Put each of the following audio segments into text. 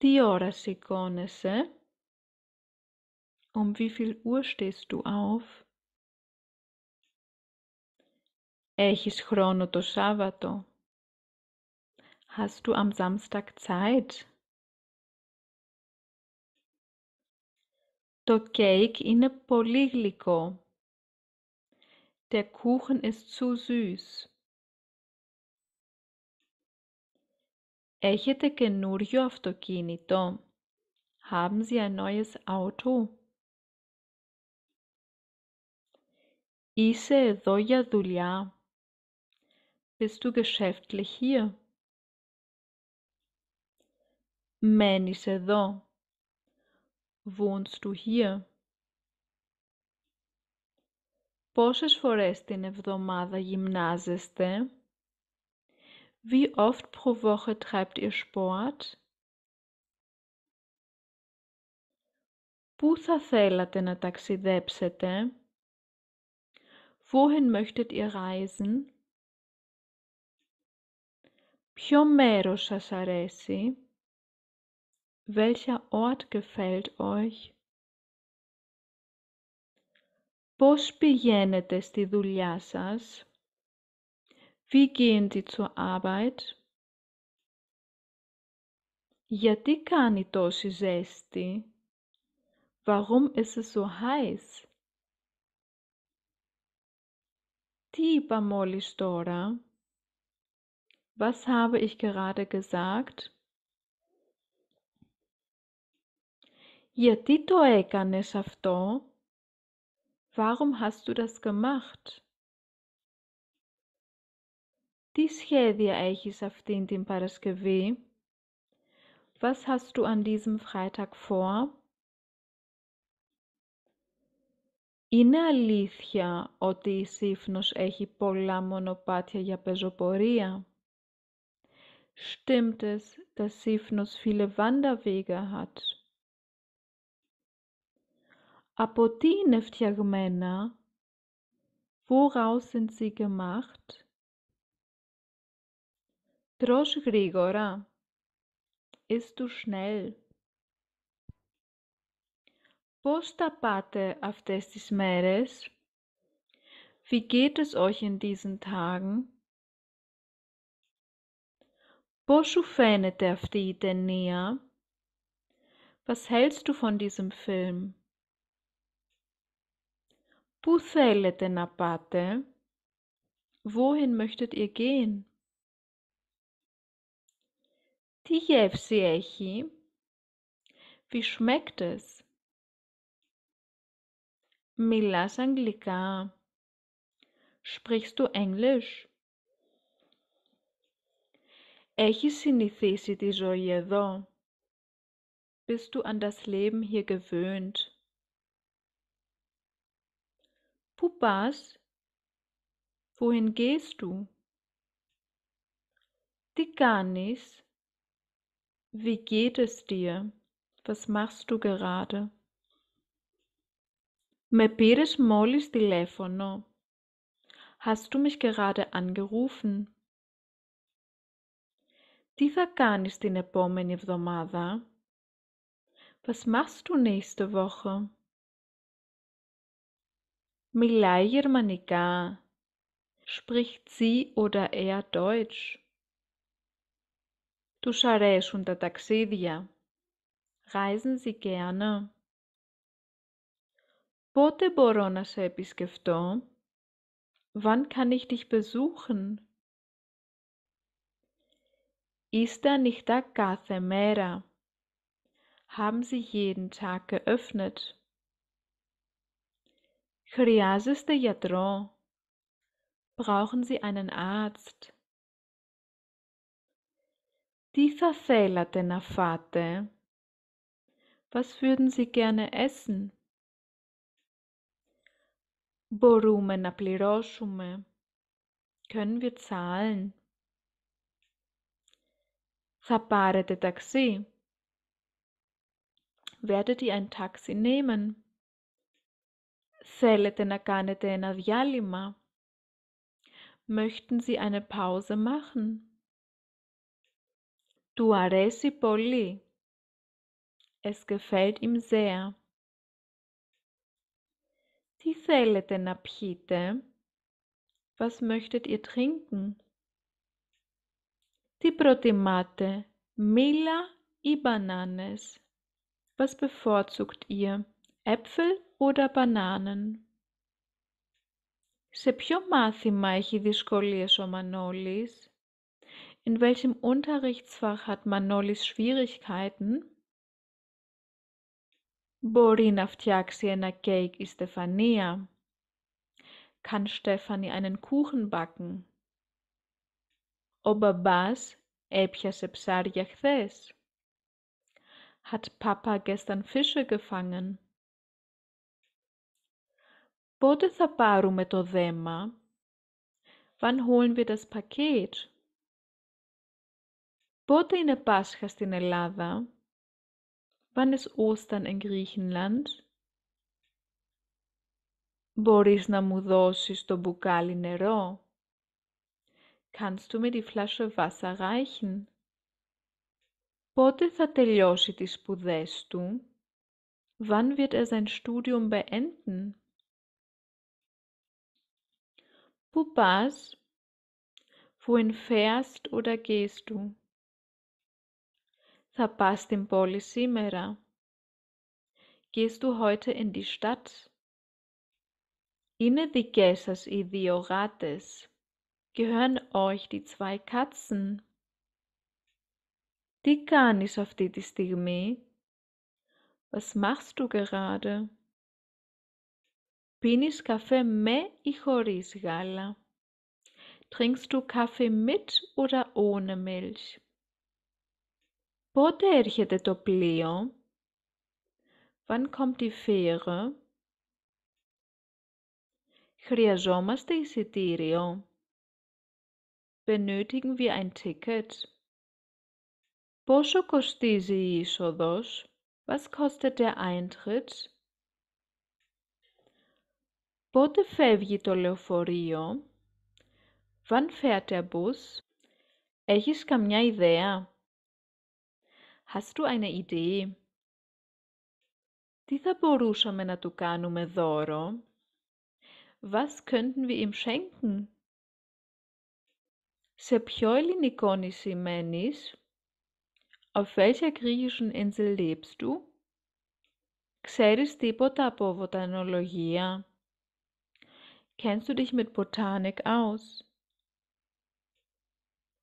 Τι ώρα σηκώνεσαι? Um wie viel Uhr stehst du auf? Έχεις χρόνο το Σάββατο. Hast du am Samstag Zeit? Το κέικ είναι πολύ γλυκό. Der Kuchen ist zu süß. Έχετε καινούριο Αυτοκίνητο; Haben Sie ein neues Auto; Είσαι εδώ για δουλειά; Bist du geschäftlich hier; Μένεις εδώ; Wohnst du hier; Πόσες φορές την εβδομάδα γυμνάζεστε; Wie oft pro Woche treibt ihr Sport? Πού θα θέλατε να ταξιδέψετε? Wohin möchtet ihr reisen? Ποιο μέρος σας αρέσει? Welcher Ort gefällt euch? Πώς πηγαίνετε στη δουλειά σας? Wie gehen Sie zur Arbeit? Γιατί κάνει τόση ζέστη? Warum ist es so heiß? Τι είπα μόλις τώρα? Was habe ich gerade gesagt? Γιατί το έκανες αυτό? Warum hast du das gemacht? Τι σχέδια έχεις αυτήν την Παρασκευή? Was hast du an diesem Freitag vor? Είναι αλήθεια ότι η Σύφνος έχει πολλά μονοπάτια για πεζοπορία. Stimmt es, dass Syphnos viele Wanderwege hat? Από τι είναι φτιαγμένα? Woraus sind sie gemacht? Τρως Gregora, Ist du schnell. Posta pate πάτε αυτές meres? Wie geht es euch in diesen Tagen? Πώς σου φαίνεται αυτή Was hältst du von diesem Film? Πού θέλετε να πάτε? Wohin möchtet ihr gehen? Τι γεύση έχει? Wie schmeckt es? Μιλάς αγγλικά? Sprichst du Englisch? Έχεις συνηθίσει τη ζωή εδώ? Bist du an das Leben hier gewöhnt? Πού πας? Wohin gehst du? Τι κάνεις? Wie geht es dir? Was machst du gerade? Me pires molis telefono. Hast du mich gerade angerufen? Τι θα κάνεις την επόμενη εβδομάδα? Was machst du nächste Woche? Μιλάει γερμανικά. Spricht sie oder er Deutsch? Du αρέσουν τα ταξίδια. Reisen Sie gerne. Pote μπορώ να σε Wann kann ich dich besuchen? Είστε ανοιχτά κάθε mera. Haben Sie jeden Tag geöffnet? Χρειάζεστε jadro. Brauchen Sie einen Arzt? Τι θα θέλατε να φάτε? Was würden Sie gerne essen? Μπορούμε να πληρώσουμε. Können wir zahlen? Θα πάρετε ταξί. Werdet ihr ein Taxi nehmen? Θέλετε να κάνετε ένα διάλειμμα. Möchten Sie eine Pause machen? Του αρέσει πολύ. Es gefällt ihm sehr. Τι θέλετε να πιείτε? Was möchtet ihr trinken? Τι προτιμάτε, μήλα ή μπανάνες? Was bevorzugt ihr, Äpfel oder Bananen? Σε ποιο μάθημα έχει δυσκολίες ο Μανώλης? In welchem Unterrichtsfach hat Manolis Schwierigkeiten? Borina να φτιάξει ένα Cake η Stefania. Kann Stefanie einen Kuchen backen? Ο μπαμπάς έπιασε ψάρια χθες. Hat Papa gestern Fische gefangen? Πότε θα πάρουμε το δέμα? Wann holen wir das Paket? Πότε είναι Πάσχα στην Ελλάδα? Wann ist Ostern in Griechenland? Μπορείς να μου δώσεις το μπουκάλι νερό? Kannst du mir die Flasche Wasser reichen? Πότε θα τελειώσει τις σπουδές του? Wann wird er sein Studium beenden? Πού Wohin fährst oder gehst du? Θα πας στην πόλη σήμερα? Gehst du heute in die Stadt? Είναι δικές σας οι δύο γάτες. Gehören euch die zwei Katzen? Τι κάνεις αυτή τη στιγμή? Was machst du gerade? Πίνεις καφέ με ή χωρίς γάλα? Trinkst du Kaffee mit oder ohne Milch? Πότε έρχεται το πλοίο; Wann kommt die Fähre; Χρειαζόμαστε εισιτήριο; Benötigen wir ein Ticket; Πόσο κοστίζει η είσοδος; Was kostet der Eintritt; Πότε φεύγει το λεωφορείο; Wann fährt der Bus; Έχεις καμιά ιδέα; Hast du eine Idee? Τι θα μπορούσαμε να του κάνουμε δώρο? Was könnten wir ihm schenken? Σε ποιο ελληνικό νησί μένεις? Auf welcher griechischen Insel lebst du? Ξέρεις τίποτα από βοτανολογία? Kennst du dich mit Botanik aus?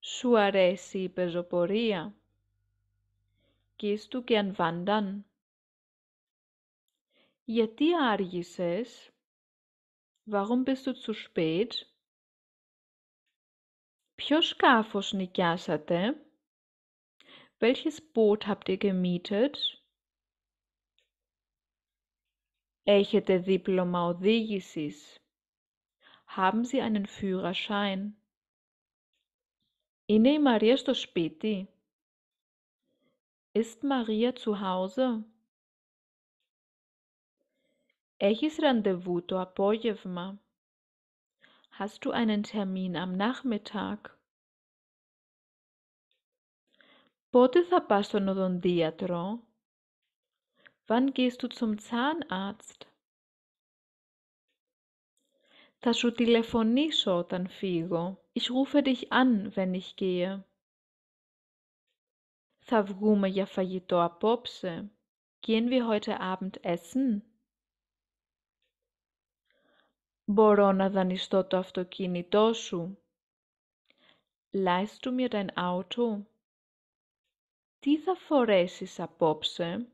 Σου αρέσει η πεζοπορία? Gehst du gern wandern? Γιατί άργησες? Warum bist du zu spät? Ποιο σκάφος νοικιάσατε? Welches Boot habt ihr gemietet? Έχετε δίπλωμα οδήγησης. Haben Sie einen Führerschein? Είναι η Μαρία στο σπίτι? Ist Maria zu Hause? Έχεις ραντεβού το απόγευμα. Hast du einen Termin am Nachmittag? Πότε θα πας στον οδοντίατρο? Wann gehst du zum Zahnarzt? Θα σου τηλεφωνήσω όταν φύγω. Ich rufe dich an, wenn ich gehe. Θα βγούμε για φαγητό απόψε. Gehen wir heute Abend essen? Μπορώ να δανειστώ το αυτοκίνητό σου. Leihst du mir dein Auto? Τι θα φορέσεις απόψε?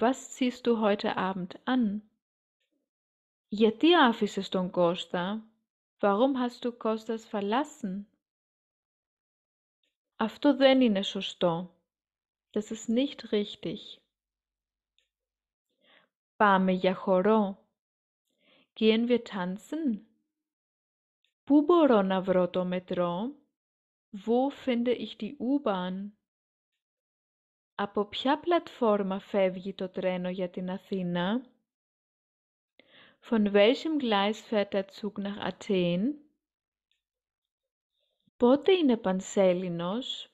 Was ziehst du heute Abend an? Γιατί άφησες τον Κώστα? Warum hast du Kostas verlassen? Αυτό δεν είναι σωστό. Das ist nicht richtig. Πάμε για χορό. Gehen wir tanzen? Πού μπορώ να βρω το μετρό? Wo finde ich die U-Bahn? Από ποια πλατφόρμα φεύγει το τρένο για την Αθήνα? Von welchem Gleis fährt der Zug nach Athen? Πότε είναι πανσέλινος?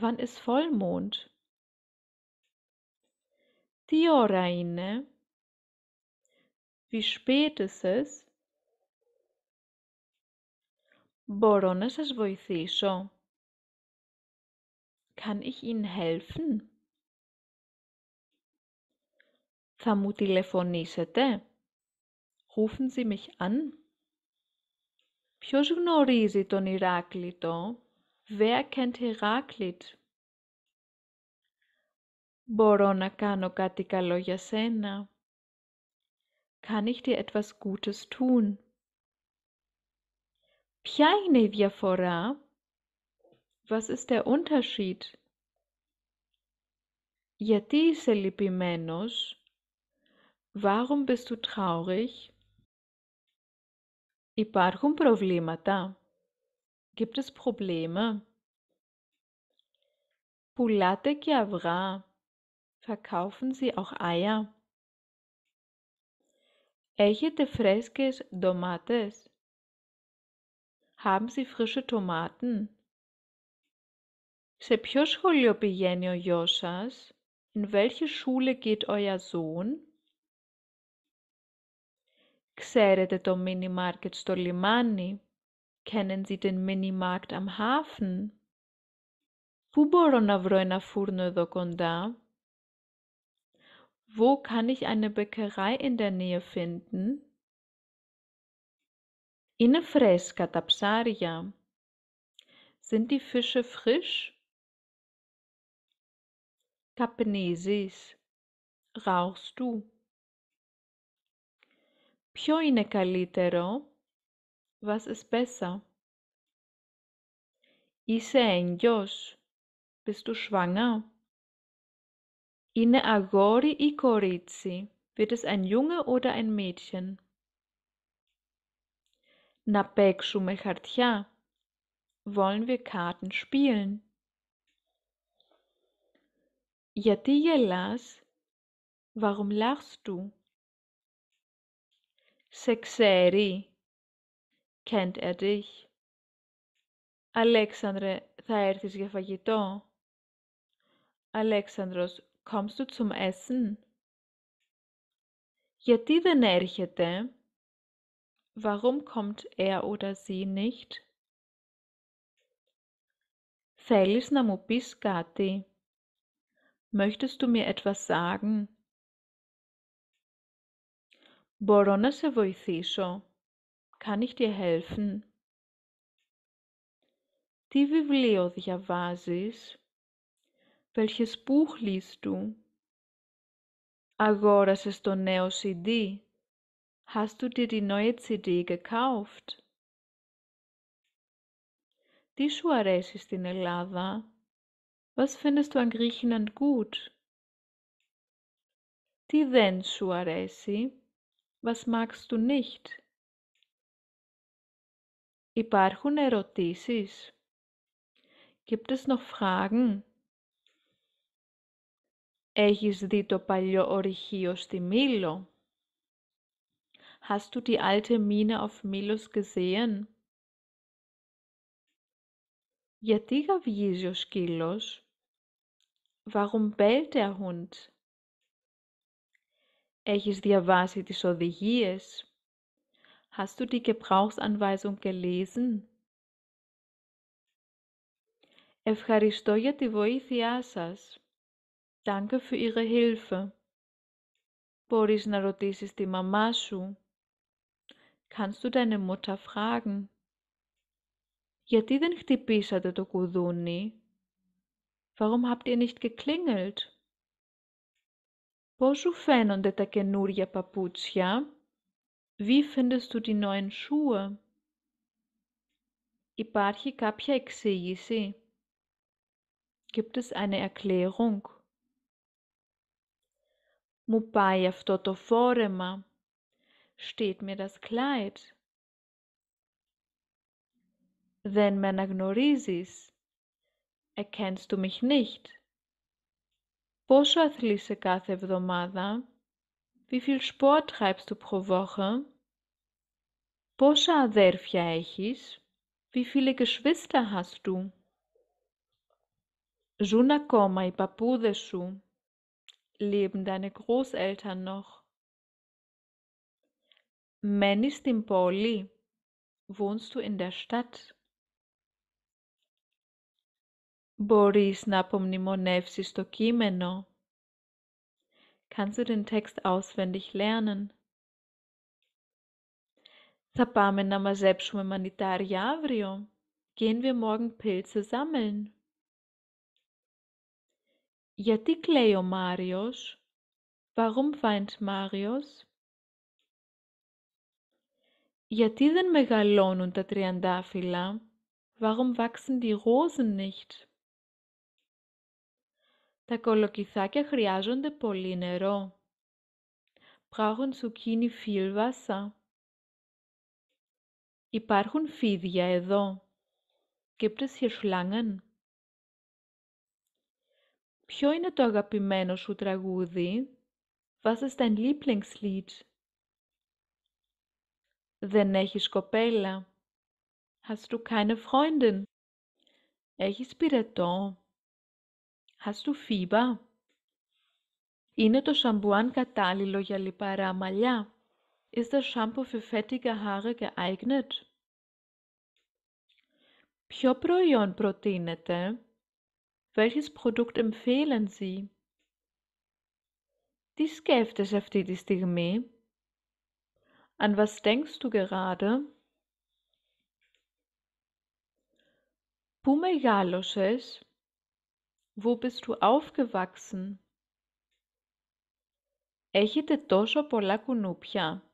Wann ist Vollmond? Τι ώρα είναι? Wie spät ist es? Μπορώ να σας βοηθήσω. Kann ich Ihnen helfen? Θα μου τηλεφωνήσετε? Rufen Sie mich an. Ποιος γνωρίζει τον Ηράκλειτο? Wer kennt Heraklit? Μπορώ να κάνω κάτι καλό για σένα. Kann ich dir etwas Gutes tun? Ποια είναι η διαφορά? Was ist der Unterschied? Γιατί είσαι λυπημένος? Warum bist du traurig? Υπάρχουν προβλήματα? Gibt es Probleme? Πουλάτε και αυγά? Verkaufen Sie auch Eier? Έχετε φρέσκες ντομάτες? Haben Sie frische Tomaten? Σε ποιο σχολείο πηγαίνει ο γιος σας? In welche Schule geht euer Sohn? Ξέρετε το mini-market στο λιμάνι? Kennen Sie den Minimarkt am Hafen? Πού μπορώ να βρω ένα φούρνο εδώ κοντά? Wo kann ich eine Bäckerei in der Nähe finden? Είναι φρέσκα τα ψάρια. Sind die Fische frisch? Καπνίζεις. Rauchst du? Ποιο είναι καλύτερο? Was ist besser? Είσαι έγκυος. Bist du schwanger? Είναι αγόρι ή κορίτσι. Wird es ein Junge oder ein Mädchen? Να παίξουμε χαρτιά. Wollen wir Karten spielen? Γιατί γελάς? Warum lachst du? Sexeri, kennt er dich. Αλέξανδρε, θα έρθεις για φαγητό. Αλέξανδρος, kommst du zum Essen? Γιατί δεν έρχεται? Warum kommt er oder sie nicht? Θέλεις να μου πεις κάτι? Möchtest du mir etwas sagen? Μπορώ να σε βοηθήσω. Kann ich dir helfen? Τι βιβλίο διαβάζεις? Welches Buch liest du? Αγόρασες το νέο CD? Hast du dir die neue CD gekauft? Τι σου αρέσει στην Ελλάδα? Was findest du an Griechenland gut? Τι δεν σου αρέσει? Was magst du nicht? Υπάρχουν ερωτήσεις? Gibt es noch Fragen? Έχεις δει το παλιό ορυχείο στη Μήλο? Hast du die alte Mine auf Milos gesehen? Γιατί γαυγίζει ο σκύλος? Warum bellt der Hund? Έχεις διαβάσει τις οδηγίες? Hast du die Gebrauchsanweisung gelesen? Ευχαριστώ για τη βοήθειά σας. Danke für Ihre Hilfe. Μπορείς να ρωτήσεις τη μαμά σου. Kannst du deine Mutter fragen? Γιατί δεν χτυπήσατε το κουδούνι? Warum habt ihr nicht geklingelt? Πώς σου φαίνονται τα καινούρια παπούτσια? Wie findest du die neuen Schuhe? Υπάρχει κάποια εξήγηση? Gibt es eine Erklärung? Μου πάει αυτό το φόρεμα. Steht mir das Kleid? Δεν με αναγνωρίζεις. Erkennst du mich nicht? Πόσο αθλείσαι κάθε εβδομάδα; Wie viel Sport treibst du pro Woche; Πόσα αδέρφια έχεις; Wie viele Geschwister hast du; Ζουν ακόμα οι παππούδες σου; Leben deine Großeltern noch; Μένεις στην πόλη; Wohnst du in der Stadt; Μπορείς να απομνημονεύσεις το κείμενο. Kannst du den Text auswendig lernen? Θα πάμε να μαζέψουμε μανιτάρια αύριο. Gehen wir morgen Pilze sammeln. Γιατί κλαίει ο Μάριος? Warum weint Marius? Γιατί δεν μεγαλώνουν τα τριαντάφυλλα? Warum wachsen die Rosen nicht? Τα κολοκυθάκια χρειάζονται πολύ νερό. Brauchen Zucchini viel Wasser? Υπάρχουν φίδια εδώ. Gibt es hier Ποιο είναι το αγαπημένο σου τραγούδι? Was ist dein Lieblingslied? Δεν έχεις κοπέλα. Hast du Freundin? Έχεις πυρετό. Hast du Fieber? Είναι το Shampoo κατάλληλο για λιπαρά μαλλιά? Ist das Shampoo für fettige Haare geeignet? Ποιο προϊόν προτείνετε? Welches Produkt empfehlen Sie? Τι σκέφτεσαι αυτή τη στιγμή? An was denkst du gerade? Πού μεγάλωσες? Wo bist du aufgewachsen? Έχετε τόσο πολλά κουνούπια.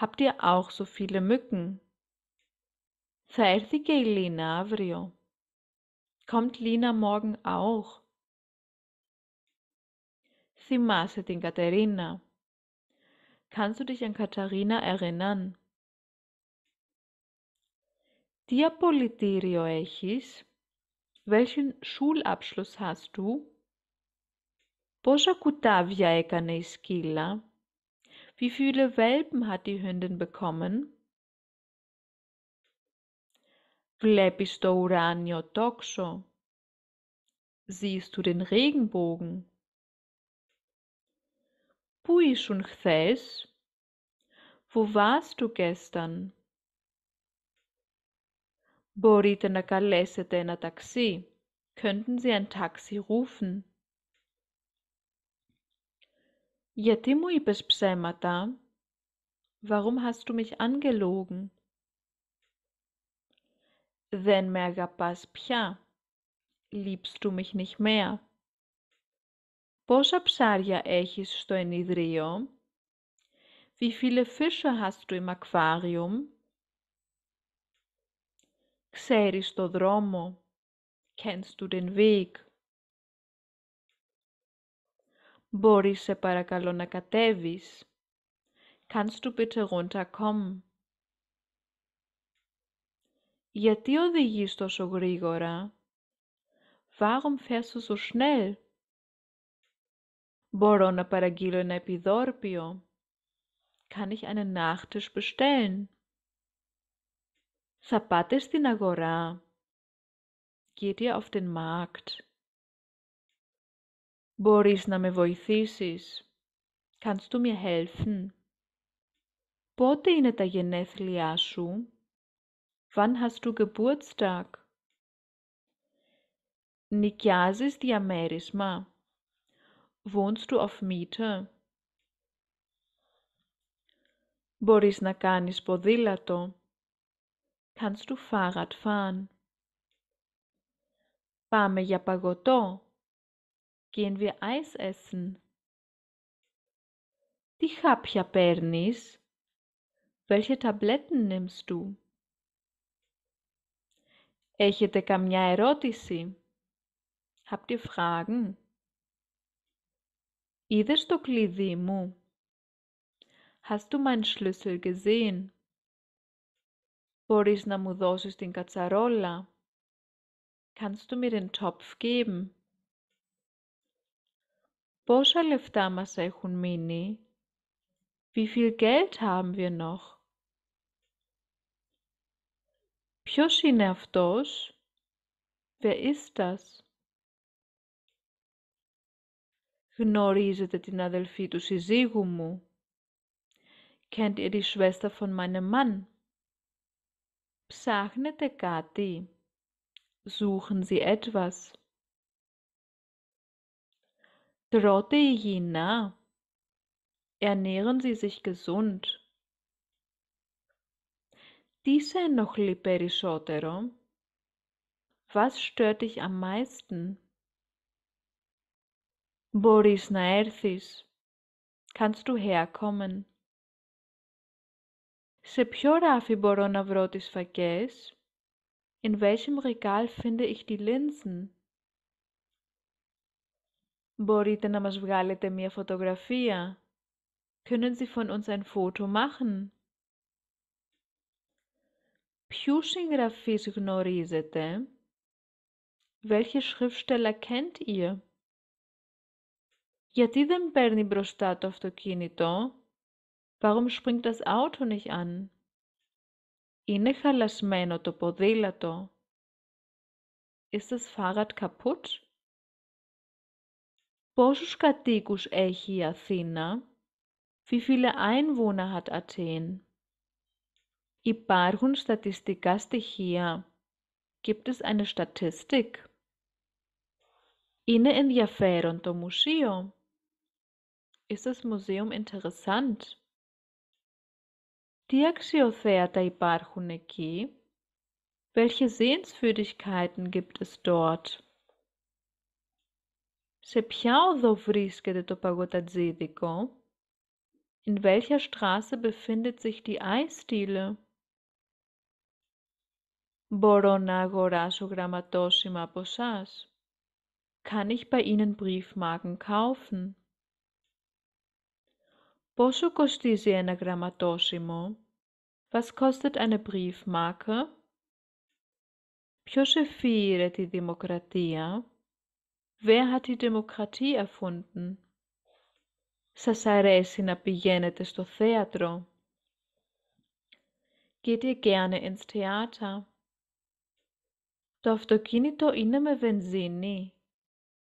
Habt ihr auch so viele Mücken? Θα έρθει και η Λίνα Kommt Lina morgen auch? Θυμάσαι την Κατερίνα. Kannst du dich an Katharina erinnern? Τι απολυτήριο έχεις? Welchen Schulabschluss hast du? Πόσα κουτάβια έκανε η σκύλα? Wie viele Welpen hat die Hündin bekommen? Vlepis to uranio τόξο? Siehst du den Regenbogen? Πού schon χθες? Wo warst du gestern? Μπορείτε να καλέσετε ένα ταξί? Könnten Sie ein Taxi rufen? Γιατί μου είπες ψέματα? Warum hast du mich angelogen? Δεν με αγαπάς πια. Liebst du mich nicht mehr? Πόσα ψάρια έχεις στο ενιδρίο? Wie viele Fische hast du im Aquarium? Ξέρεις το δρόμο. Kennst du den Weg? Μπορείς σε παρακαλώ να κατέβεις. Kannst du bitte runterkommen? Γιατί οδηγείς τόσο γρήγορα? Warum fährst du so schnell? Μπορώ να παραγγείλω ένα επιδόρπιο. Kann ich einen Nachtisch bestellen? Θα πάτε στην αγορά. Geht ihr auf den Markt? Μπορείς να με βοηθήσεις. Kannst du mir helfen? Πότε είναι τα γενέθλιά σου? Wann hast du Geburtstag? Νικιάζεις διαμέρισμα. Wohnst du auf Miete? Μπορείς να κάνεις ποδήλατο. Kannst du Fahrrad fahren? Pame για παγωτό. Gehen wir Eis essen. Τι χάπια παίρνεις? Welche Tabletten nimmst du? Έχετε καμιά erotisi. Habt ihr Fragen? Είδες το κλειδί μου? Hast du meinen Schlüssel gesehen? Μπορείς να μου δώσεις την κατσαρόλα? Kannst du mir den Topf geben? Πόσα λεφτά μας έχουν μείνει? Wie viel Geld haben wir noch? Ποιος είναι αυτός? Wer ist das? Γνωρίζετε την αδελφή του συζύγου μου? Kennt ihr die Schwester von meinem Mann? Ψάχνετε κάτι; Suchen Sie etwas. Τρώτε υγιεινά; Ernähren Sie sich gesund. Τι σε ενοχλεί περισσότερο; Was stört dich am meisten? Μπορείς να έρθεις; Kannst du herkommen? Σε ποιο ράφι μπορώ να βρω τις φακές? In welchem Regal finde ich die Linsen? Μπορείτε να μας βγάλετε μία φωτογραφία? Können Sie von uns ein Foto machen? Ποιους συγγραφείς γνωρίζετε? Welche Schriftsteller kennt ihr? Γιατί δεν παίρνει μπροστά το αυτοκίνητο? Warum springt das Auto nicht an? Είναι χαλασμένο το ποδήλατο. Ist das Fahrrad kaputt? Πόσους κατοίκους έχει η Αθήνα? Wie viele Einwohner hat Athen? Υπάρχουν στατιστικά στοιχεία. Gibt es eine Statistik? Είναι ενδιαφέρον το μουσείο. Ist das Museum interessant? Τι Αξιοθέατα υπάρχουν εκεί? Welche Sehenswürdigkeiten gibt es dort? Σε ποια οδό βρίσκεται το παγωτατζίδικο? In welcher Straße befindet sich die Eisdiele? Μπορώ να αγοράσω γραμματόσημα από σας? Kann ich bei Ihnen Briefmarken kaufen? Πόσο κοστίζει ένα γραμματόσημο? Was kostet eine Briefmarke? Ποιος εφήερε τη δημοκρατία? Wer hat die Demokratie erfunden? Σας αρέσει να πηγαίνετε στο θέατρο? Geht ihr gerne ins Theater? Το αυτοκίνητο είναι με βενζίνη.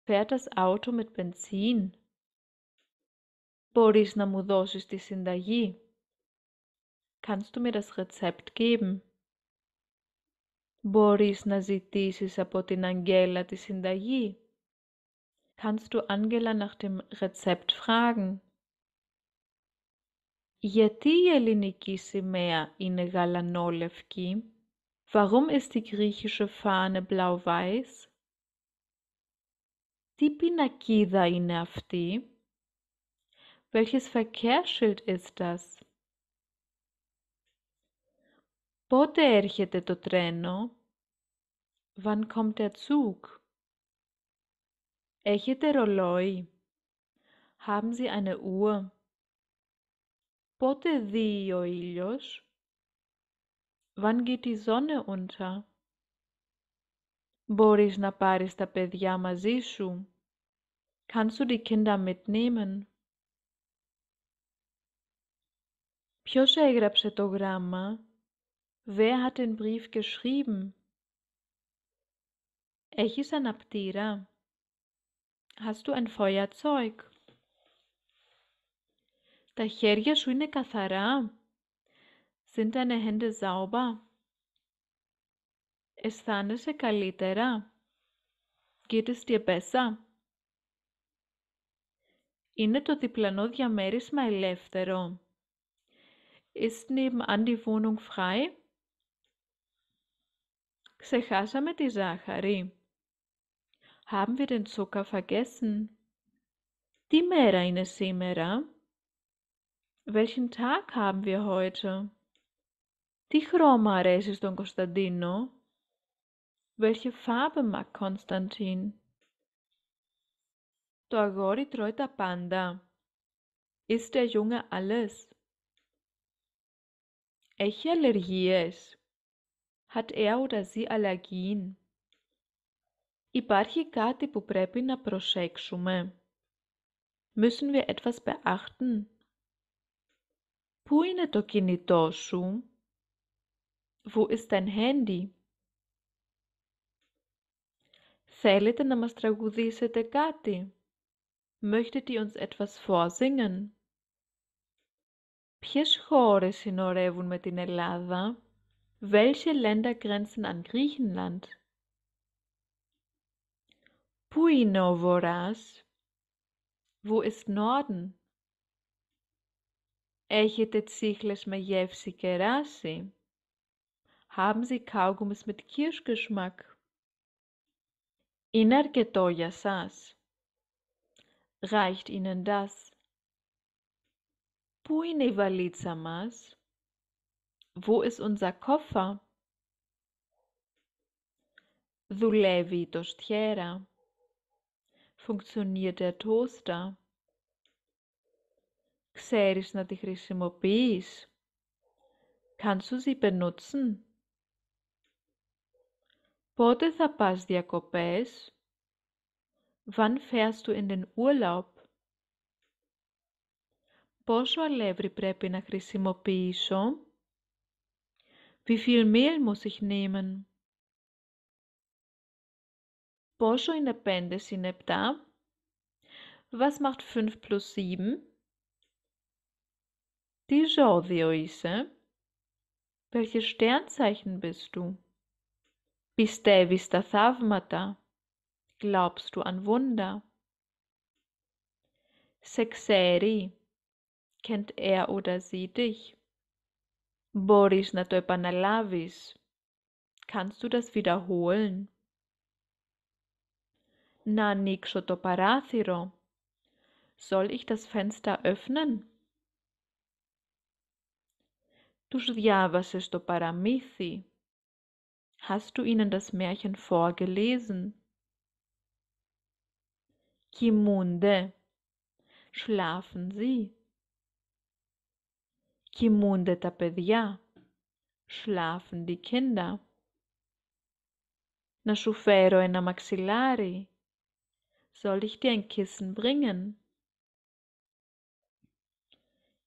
Fährt das Auto mit Benzin? Μπορείς να μου δώσεις τη συνταγή? Kannst du mir das Rezept geben? Μπορείς να ζητήσεις από την Αγγέλα τη συνταγή? Kannst du Angela nach dem Rezept fragen? Γιατί η ελληνική σημαία είναι γαλανόλευκη? Warum ist die griechische Fahne blau-weiß? Τι πινακίδα είναι αυτή? Welches Verkehrsschild ist das? Pote erchete to treno? Wann kommt der Zug? Έχετε ρολόι? Haben Sie eine Uhr? Pote δει ο ήλιος? Wann geht die Sonne unter? Boris na paris ta pedia μαζί Kannst du die Kinder mitnehmen? Ποιος έγραψε το γράμμα? Wer hat den Brief geschrieben? Έχεις αναπτήρα? Hast du ein Feuerzeug? Τα χέρια σου είναι καθαρά? Sind deine Hände sauber? Αισθάνεσαι καλύτερα? Geht es dir besser? Είναι το διπλανό διαμέρισμα ελεύθερο. Ist nebenan die Wohnung frei? Ξεχάσαμε τη ζάχαρη. Haben wir den Zucker vergessen? Die μέρα είναι σήμερα? Welchen Tag haben wir heute? Τι χρώμα αρέσει στον Κωνσταντίνο? Welche Farbe mag Konstantin? Το αγόρι τρώει τα πάντα. Ist der Junge alles? Έχει αλλεργίες? Hat er oder sie Allergien? Υπάρχει κάτι που πρέπει να προσέξουμε? Müssen wir etwas beachten? Πού είναι το κινητό σου? Wo ist dein Handy? Θέλετε να μας τραγουδήσετε κάτι? Möchtet ihr uns etwas vorsingen? Ποιες χώρες συνορεύουν με την Ελλάδα; Welche Länder grenzen an Griechenland; Πού είναι ο Βορράς; Wo ist Norden; Έχετε τσίχλες με γεύση κεράσι; Haben Sie Kaugummis mit Kirschgeschmack; Είναι αρκετό για σας; Reicht Ihnen das; Πού είναι η βαλίτσα μας? Wo ist unser Koffer? Δουλεύει η τοστιέρα. Funktioniert der Toaster. Ξέρεις να τη χρησιμοποιείς? Kannst du sie benutzen? Πότε θα πας διακοπές? Wann fährst du in den Urlaub? πόσο αλεύρι πρέπει να χρησιμοποιήσω. Wie viel Mehl muss ich nehmen? Πόσο είναι 5 συν 7? Was macht 5 plus 7? Τι ζώδιο είσαι? Welches Sternzeichen bist du? Πιστεύεις τα θαύματα? Glaubst du an Wunder? Σε ξέρει? kennt er oder sie dich? Boris na to epanalavis. Kannst du das wiederholen? Na nixo to parathiro. Soll ich das Fenster öffnen? Τους διάβασες to paramithi. Hast du ihnen das Märchen vorgelesen? Kimunde. Schlafen sie? Κοιμούνται τα παιδιά. Schlafen die Kinder. Να σου φέρω ένα μαξιλάρι. Soll ich dir ein Kissen bringen?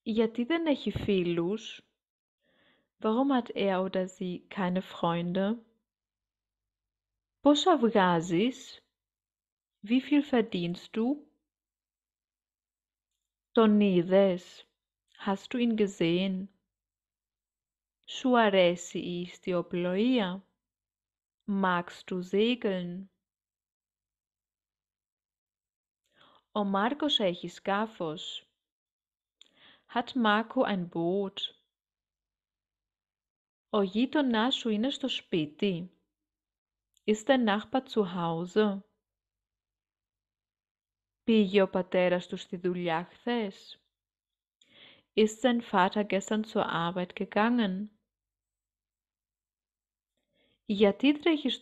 Γιατί δεν έχει φίλους? Warum hat er oder sie keine Freunde? Πόσα βγάζεις? Wie viel verdienst du? Τον είδες? Hast du ihn gesehen? Σου αρέσει η ιστιοπλοεία? Magst du segeln? Ο Μάρκος έχει σκάφος. Hat Marco ein Boot? Ο γείτονάς σου είναι στο σπίτι. Ist der Nachbar zu Hause? Πήγε ο πατέρας του στη δουλειά χθες? Ist dein Vater gestern zur Arbeit gegangen? Γιατί τρέχεις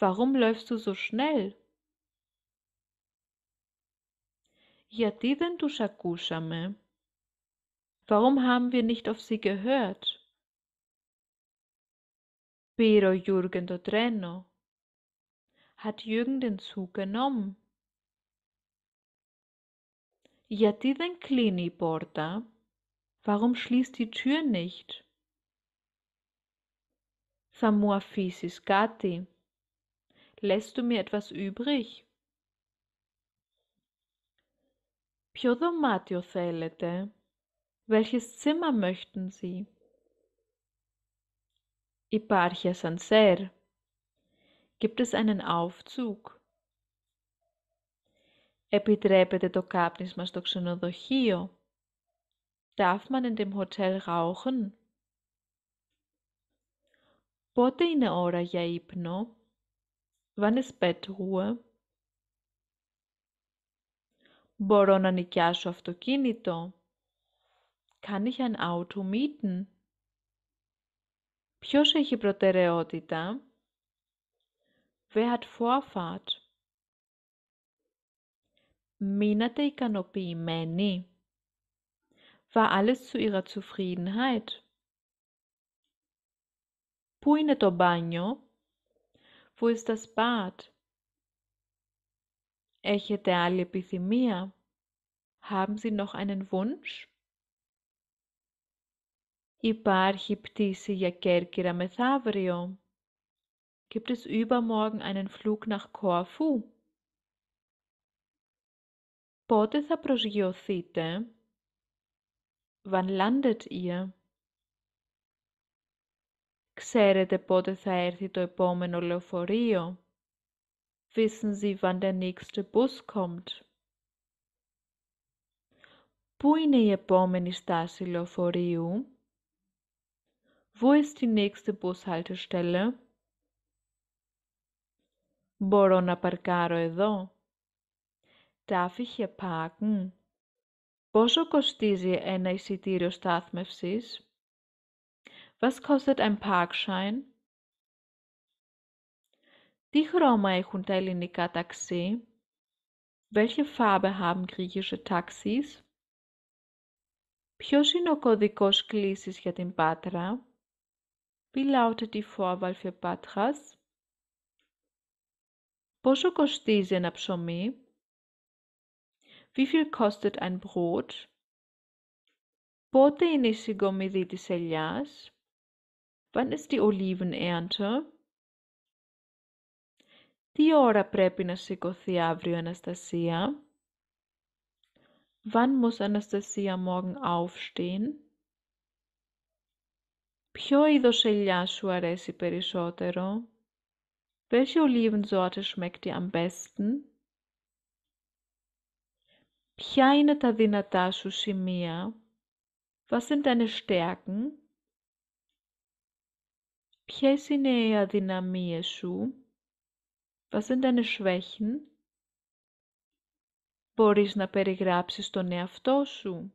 Warum läufst du so schnell? Γιατί δεν Warum haben wir nicht auf sie gehört? Πήρε Jürgen το τρένο. Hat Jürgen den Zug genommen? Γιατί δεν κλείνει η πόρτα? Warum schließt die Tür nicht? Θα μου αφήσεις κάτι? Lässt du mir etwas übrig? Ποιο δωμάτιο θέλετε? Welches Zimmer möchten Sie? Υπάρχει ασανσέρ. Gibt es einen Aufzug? Επιτρέπεται το κάπνισμα στο ξενοδοχείο? Darf man in dem Hotel rauchen? Πότε είναι ώρα για ύπνο? Wann ist Bettruhe? Μπορώ να νοικιάσω αυτοκίνητο? Kann ich ein Auto mieten? Ποιος έχει προτεραιότητα? Wer hat Vorfahrt? Μείνατε ικανοποιημένοι. War alles zu ihrer Zufriedenheit? Πού είναι το μπάνιο? Wo ist das Bad? Έχετε άλλη επιθυμία? Haben Sie noch einen Wunsch? Υπάρχει πτήση για Κέρκυρα μεθαύριο? Gibt es übermorgen einen Flug nach Korfu? Πότε θα προσγειωθείτε; Wann landet ihr; Ξέρετε πότε θα έρθει το επόμενο λεωφορείο; Wissen Sie wann der nächste Bus kommt; Πού είναι η επόμενη στάση λεωφορείου; Wo ist die nächste Bushaltestelle; Μπορώ να παρκάρω εδώ; Darf ich hier parken? Πόσο κοστίζει ένα εισιτήριο στάθμευσης? Was kostet ein Parkschein? Τι χρώμα έχουν τα ελληνικά ταξί? Welche Farbe haben griechische Taxis? Ποιος είναι ο κωδικός κλήσης για την Πάτρα? Wie lautet die Vorwahl für Patras? Πόσο κοστίζει ένα ψωμί? Wie viel kostet ein Brot? Πότε είναι η συγκομιδή της ελιάς? Wann ist die Olivenernte? Τι ώρα πρέπει να σηκωθεί αύριο, Αναστασία? Wann muss Anastasia morgen aufstehen? Ποιο είδος ελιά σου αρέσει περισσότερο? Welche Olivensorte schmeckt dir am besten? Ποια είναι τα δυνατά σου σημεία? Was sind deine Stärken? Ποιες είναι οι αδυναμίες σου? Was sind deine Schwächen? Μπορείς να περιγράψεις τον εαυτό σου?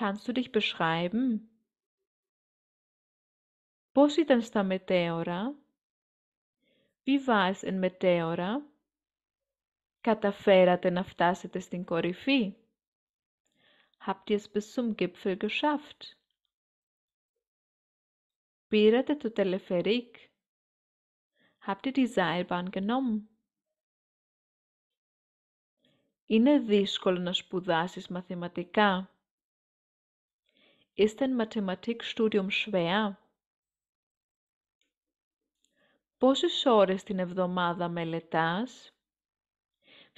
Kannst du dich beschreiben? Πώς ήταν στα μετέωρα? Wie war es in Meteora? Καταφέρατε να φτάσετε στην κορυφή? Habt ihr es bis zum Gipfel geschafft? Πήρατε το τελεφερίκ? Habt ihr die Seilbahn genommen? Είναι δύσκολο να σπουδάσεις μαθηματικά. Ist ein Mathematikstudium schwer? Πόσες ώρες την εβδομάδα μελετάς?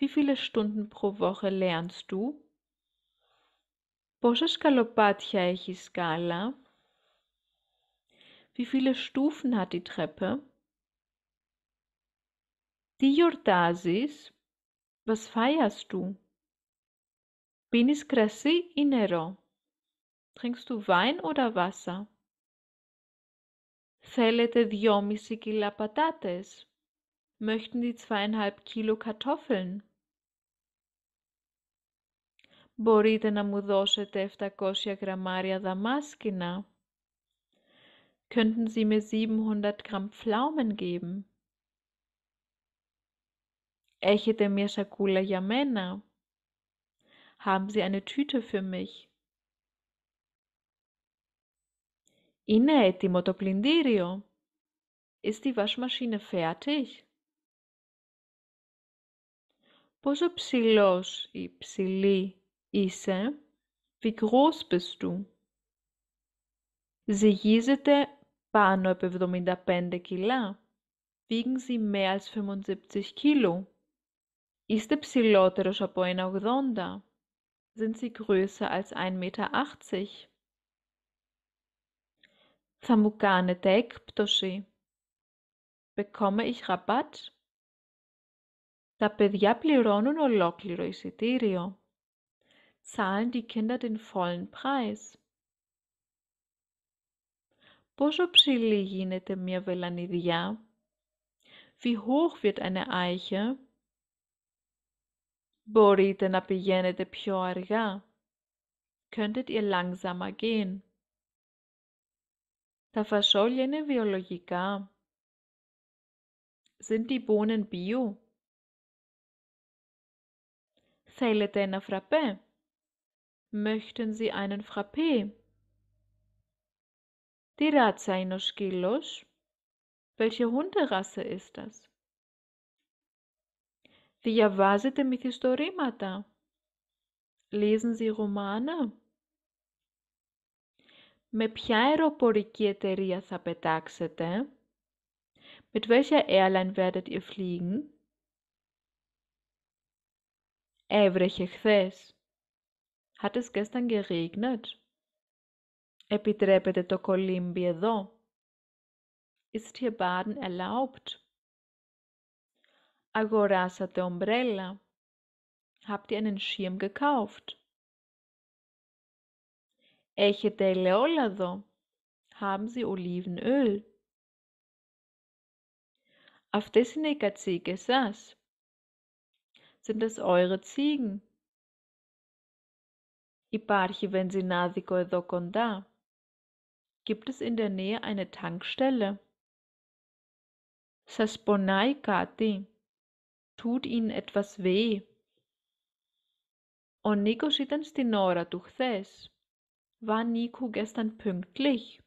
Wie viele Stunden pro Woche lernst du? Πόσα σκαλοπάτια έχει σκάλα? Wie viele Stufen hat die Treppe? Τι γιορτάζεις? Was feierst du? Πίνεις κρασί ή νερό? Trinkst du Wein oder Wasser? Θέλετε δυόμιση κιλά πατάτες? Möchten die zweieinhalb Kilo Kartoffeln? μπορείτε να μου δώσετε 700 γραμμάρια δαμάσκηνα. Könnten Sie mir 700 Gramm Pflaumen geben? Έχετε μια σακούλα για μένα? Haben Sie eine Tüte für mich? Είναι έτοιμο το πλυντήριο. Ist die Waschmaschine fertig? Πόσο ψηλός ή ψηλή Ise, wie groß bist du? Sie gisete πάνω 75 κιλά. Wiegen sie mehr als 75 Kilo? Είστε ψηλότερος από 1,80. Sind sie größer als 1,80 Meter? Θα μου Bekomme ich Rabatt? Τα παιδιά πληρώνουν ολόκληρο εισιτήριο zahlen die Kinder den vollen Preis. Πόσο ψηλή γίνεται μια βελανιδιά? Wie hoch wird eine Eiche? Μπορείτε να πηγαίνετε πιο αργά. Könntet ihr langsamer gehen? Τα φασόλια είναι βιολογικά. Sind die Bohnen bio? Θέλετε ένα φραπέ? Möchten Sie einen Frappé? Τι ράτσα είναι ο Welche Hunderasse ist das? Διαβάζετε μυθιστορήματα? Lesen Sie Romane? Με ποια αεροπορική εταιρεία θα πετάξετε? Mit welcher Airline werdet ihr fliegen? Έβρεχε χθες. Hat es gestern geregnet? Επιτρέπεται το κολύμπι Ist hier Baden erlaubt? Αγοράσατε Umbrella? Habt ihr einen Schirm gekauft? Echete leolado. Haben Sie Olivenöl? Αυτές είναι οι Sind das eure Ziegen? Υπάρχει Βενζινάδικο εδώ κοντά? Gibt es in der Nähe eine Tankstelle? Σας πονάει κάτι? Tut Ihnen etwas weh? Ο Νίκος ήταν στην ώρα του χθες. War Nico gestern pünktlich?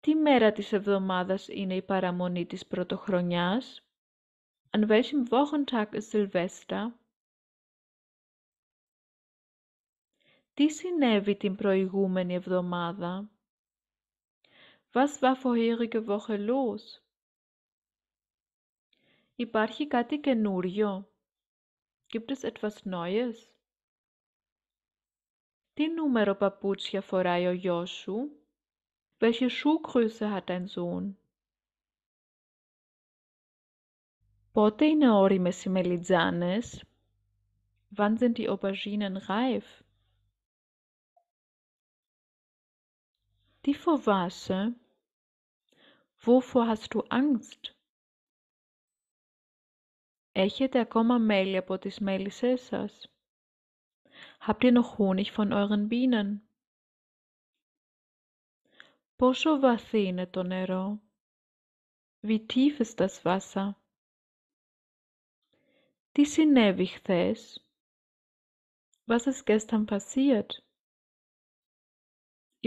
Τι μέρα της εβδομάδας είναι η παραμονή της πρωτοχρονιάς? An welchem Wochentag ist Silvester? Τι συνέβη την προηγούμενη εβδομάδα? Was war vorherige Woche los? Υπάρχει κάτι καινούριο? Gibt es etwas Neues? Τι νούμερο παπούτσια φοράει ο γιος σου? Welche Schuhgröße hat dein Sohn? Πότε είναι όριμες οι μελιτζάνες? Wann sind die Auberginen reif? Die vor was? Wovor hast du Angst? Έχετε ακόμα μέλι από τις μέλισσές σας? Habt ihr noch Honig von euren Bienen? Πόσο βαθύ είναι το νερό? Wie tief ist das Wasser? Τι συνέβη χθες? Was ist gestern passiert?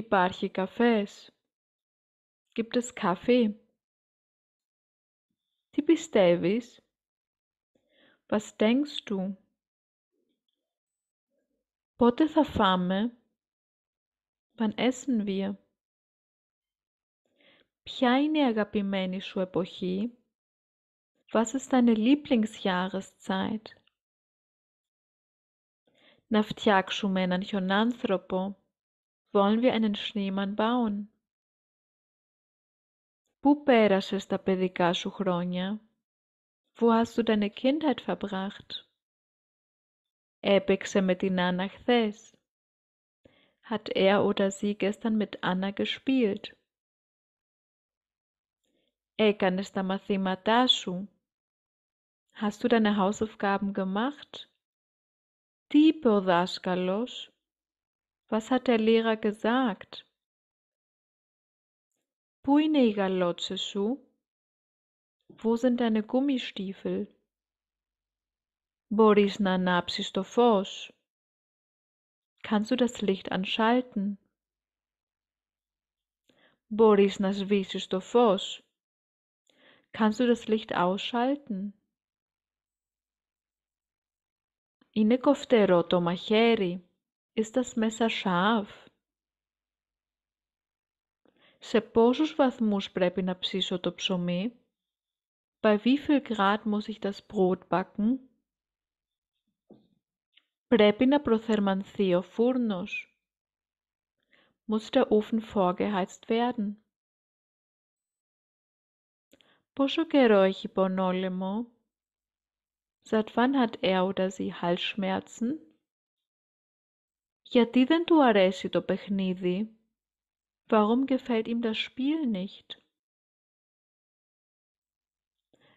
Υπάρχει καφές? Gibt es Kaffee? Τι πιστεύεις? Was denkst du? Πότε θα φάμε? Wann essen wir? Ποια είναι η αγαπημένη σου εποχή? Was ist deine Lieblingsjahreszeit? Να φτιάξουμε έναν χιονάνθρωπο. Wollen wir einen Schneemann bauen; Πού πέρασες τα παιδικά σου χρόνια; Wo hast du deine Kindheit verbracht; Έπαιξε με την Άννα χθες; Hat er oder sie gestern mit Anna gespielt; Έκανες τα μαθήματά σου; Hast du deine Hausaufgaben gemacht; Τι είπε ο δάσκαλος; was hat der Lehrer gesagt? Πού Wo sind deine Gummistiefel? Μπορείς να ανάψεις το φως? Kannst du das Licht anschalten? Μπορείς να σβήσεις το φως? Kannst du das Licht ausschalten? Είναι κοφτερό το μαχαίρι. Ist das Messer scharf? Σε πόσους βαθμούς πρέπει να ψήσω το ψωμί? Bei wie viel Grad muss ich das Brot backen? Πρέπει να προθερμανθεί ο φούρνος. Muss der Ofen vorgeheizt werden? Πόσο καιρό έχει πονόλεμο? Seit wann hat er oder sie Halsschmerzen? Γιατί δεν του αρέσει το παιχνίδι. Warum gefällt ihm das Spiel nicht?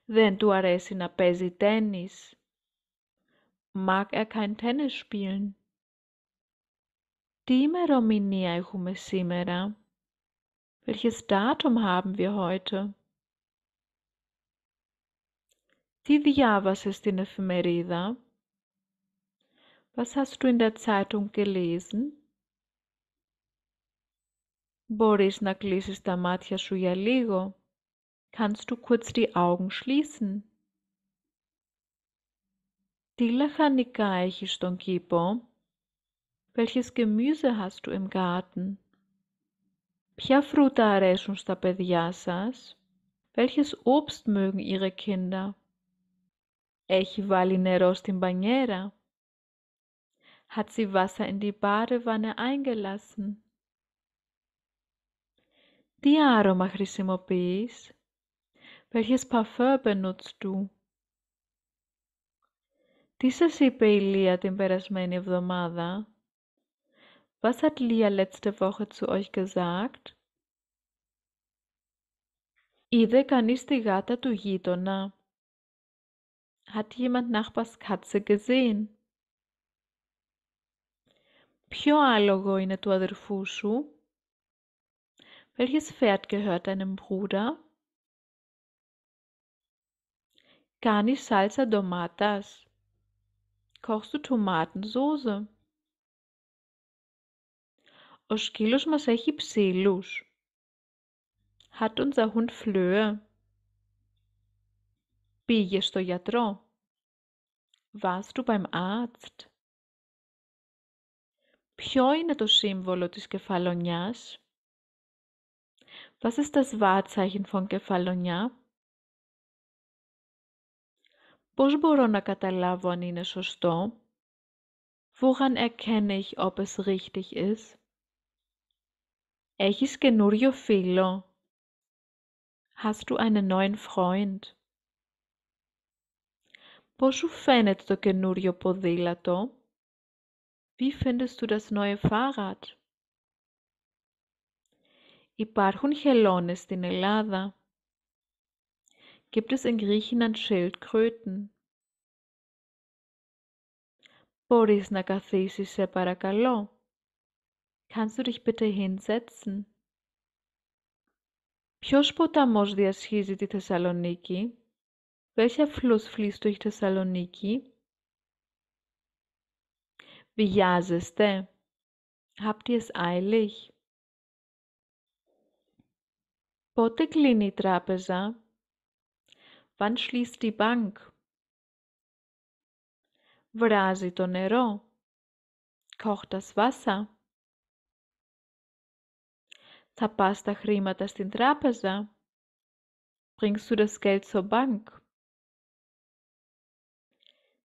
Δεν του αρέσει να παίζει τένις. Mag er kein Tennis spielen? Τι ημερομηνία έχουμε σήμερα? Welches Datum haben wir heute? Τι διάβασες στην εφημερίδα? Was hast du in der Zeitung gelesen? Boris, na kließis da matja σου για λίγο. Kannst du kurz die Augen schließen? Τι λαχανικά έχεις στον κήπο? Welches Gemüse hast du im Garten? Ποια φρούτα αρέσουν στα παιδιά σας? Welches Obst mögen ihre Kinder? Έχει βάλει νερό στην πανιέρα? hat sie Wasser in die Badewanne eingelassen. Die άρωμα χρησιμοποιείς? Welches Parfum benutzt du? Τι σας είπε Lia Λία την περασμένη εβδομάδα? Was hat Lia letzte Woche zu euch gesagt? Είδε κανείς τη γάτα του Hat jemand Nachbars Katze gesehen? Ποιο άλογο είναι του αδερφού σου? Welches Pferd gehört deinem Bruder? Kani salsa ντομάτας? Kochst du Tomatensoße? Ο σκύλος μας έχει ψήλους. Hat unser Hund Flöhe? Πήγε στο γιατρό. Warst du beim Arzt? Ποιο είναι το σύμβολο της κεφαλονιάς? Was ist das Wahrzeichen von Kefalonia? Πώς μπορώ να καταλάβω αν είναι σωστό? Woran erkenne ich, ob es richtig ist? Έχεις καινούριο φίλο. Hast du einen neuen Freund? Πώς σου φαίνεται το καινούριο ποδήλατο? Wie findest du das neue Fahrrad? Υπάρχουν χελώνες στην Ελλάδα. Gibt es in Griechenland Schildkröten? Μπορείς να καθίσεις σε παρακαλώ. Kannst du dich bitte hinsetzen? Ποιος ποταμός διασχίζει τη Θεσσαλονίκη? Welcher Fluss fließt durch Thessaloniki? Wie jaseste? Habt ihr es eilig? Πότε κλείνει η τράπεζα? Wann schließt die Bank? Βράζει το νερό. Kocht das Wasser. Θα πας τα χρήματα στην τράπεζα. Bringst du das Geld zur Bank?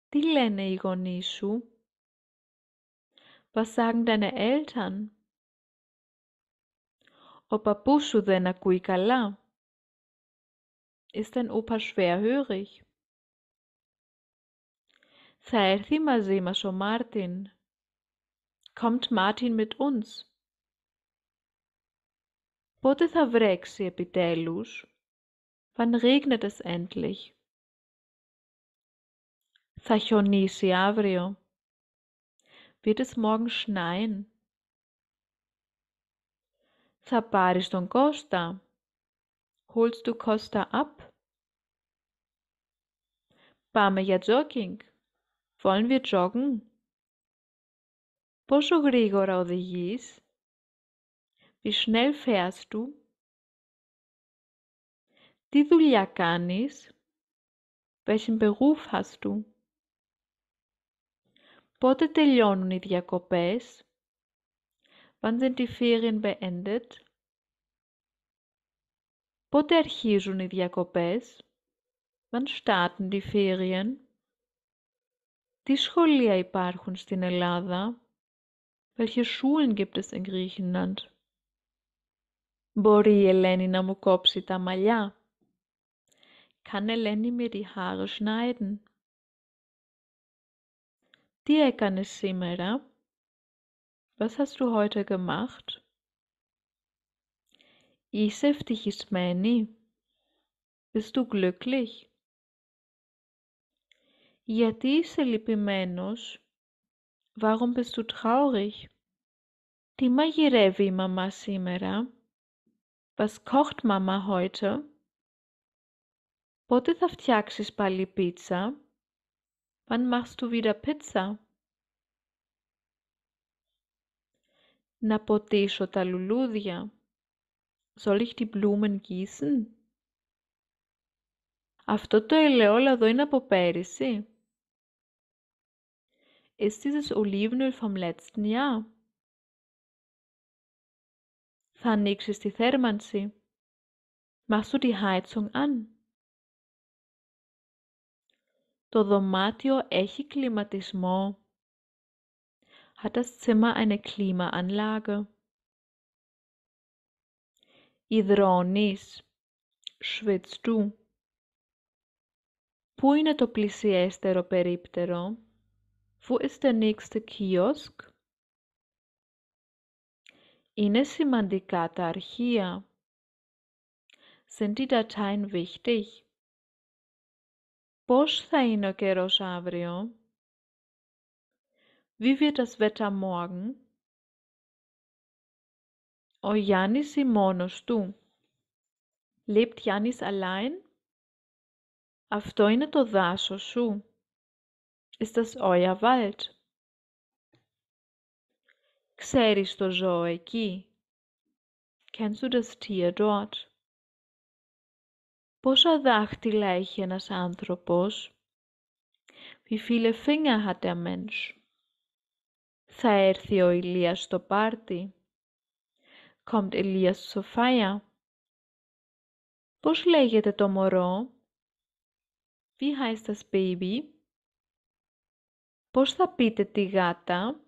Τι λένε οι γονείς σου? Was sagen deine Eltern? Ο παππούς σου δεν ακούει καλά. Ist dein Opa schwerhörig? Θα έρθει μαζί μας ο Μάρτιν. Kommt Martin mit uns. Πότε θα βρέξει επιτέλους? Wann regnet es endlich? Θα χιονίσει αύριο. Wird es morgen schneien? Θα don Costa. Holst du Costa ab? Pame για jogging. Wollen wir joggen? Πόσο γρήγορα οδηγείς? Wie schnell fährst du? Τι δουλειά κάνεις? Welchen Beruf hast du? Πότε τελειώνουν οι διακοπές? Wann sind die Ferien beendet? Πότε αρχίζουν οι διακοπές? Wann starten die Ferien? Τι σχολεία υπάρχουν στην Ελλάδα? Welche Schulen gibt es in Griechenland? Μπορεί η Ελένη να μου κόψει τα μαλλιά? Kann Eleni mir die Haare schneiden? Τι έκανες σήμερα? Was hast du heute gemacht? Είσαι ευτυχισμένη? Bist du glücklich? Γιατί είσαι λυπημένος? Warum bist du traurig? Τι μαγειρεύει η μαμά σήμερα? Was kocht Mama heute? Πότε θα φτιάξεις πάλι πίτσα? Wann machst du wieder Pizza? Να ποτίσω ta λουλούδια. Soll ich die Blumen gießen? Αυτό το ελαιόλαδο είναι από πέρυσι. Ist dieses Olivenöl vom letzten Jahr? Θα ανοίξεις τη θέρμανση. Machst du die Heizung an? Το Δωμάτιο έχει Klimatismus. Hat das Zimmer eine Klimaanlage? Υδρώνεις. Schwitzt du? Πού είναι το πλησιέστερο περίπτερο? Wo ist der nächste Kiosk? Είναι σημαντικά τα αρχεία. Sind die Dateien wichtig? Πώς θα είναι ο καιρός αύριο? Wie wird das Wetter morgen? Ο Γιάννης ή μόνος του. Lebt Janis allein? Αυτό είναι το δάσος σου. Ist das euer Wald? Ξέρεις το ζώο εκεί. Kennst du das Tier dort? Πόσα δάχτυλα έχει ένας άνθρωπος. Wie viele Finger hat der Mensch. Θα έρθει ο Ηλίας στο πάρτι. Kommt Elias zur Feier. Πώς λέγεται το μωρό. Wie heißt das Baby. Πώς θα πείτε τη γάτα.